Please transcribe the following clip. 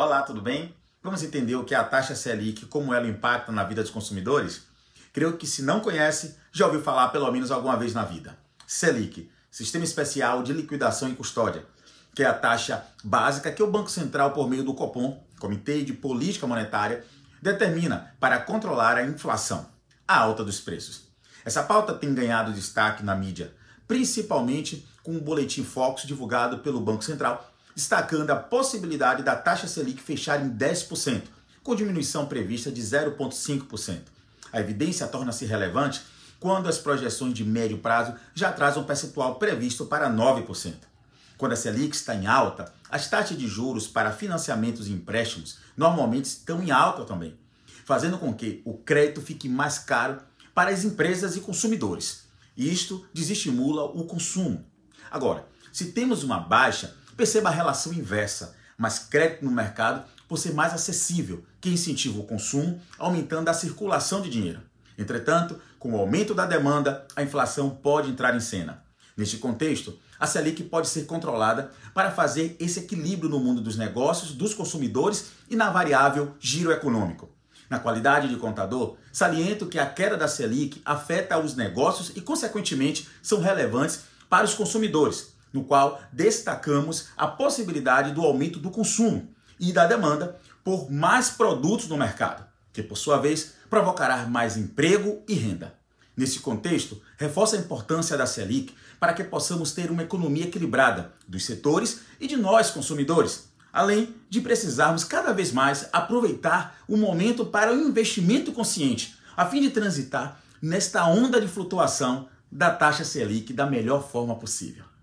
Olá, tudo bem? Vamos entender o que é a taxa Selic e como ela impacta na vida dos consumidores? Creio que se não conhece, já ouviu falar pelo menos alguma vez na vida. Selic, Sistema Especial de Liquidação e Custódia, que é a taxa básica que o Banco Central, por meio do Copom, Comitê de Política Monetária, determina para controlar a inflação, a alta dos preços. Essa pauta tem ganhado destaque na mídia, principalmente com o boletim Fox divulgado pelo Banco Central destacando a possibilidade da taxa Selic fechar em 10%, com diminuição prevista de 0,5%. A evidência torna-se relevante quando as projeções de médio prazo já trazem um percentual previsto para 9%. Quando a Selic está em alta, as taxas de juros para financiamentos e empréstimos normalmente estão em alta também, fazendo com que o crédito fique mais caro para as empresas e consumidores. Isto desestimula o consumo. Agora, se temos uma baixa, Perceba a relação inversa, mas crédito no mercado por ser mais acessível, que incentiva o consumo, aumentando a circulação de dinheiro. Entretanto, com o aumento da demanda, a inflação pode entrar em cena. Neste contexto, a Selic pode ser controlada para fazer esse equilíbrio no mundo dos negócios, dos consumidores e na variável giro econômico. Na qualidade de contador, saliento que a queda da Selic afeta os negócios e, consequentemente, são relevantes para os consumidores, no qual destacamos a possibilidade do aumento do consumo e da demanda por mais produtos no mercado, que por sua vez provocará mais emprego e renda. Nesse contexto, reforça a importância da Selic para que possamos ter uma economia equilibrada dos setores e de nós consumidores, além de precisarmos cada vez mais aproveitar o momento para o investimento consciente, a fim de transitar nesta onda de flutuação da taxa Selic da melhor forma possível.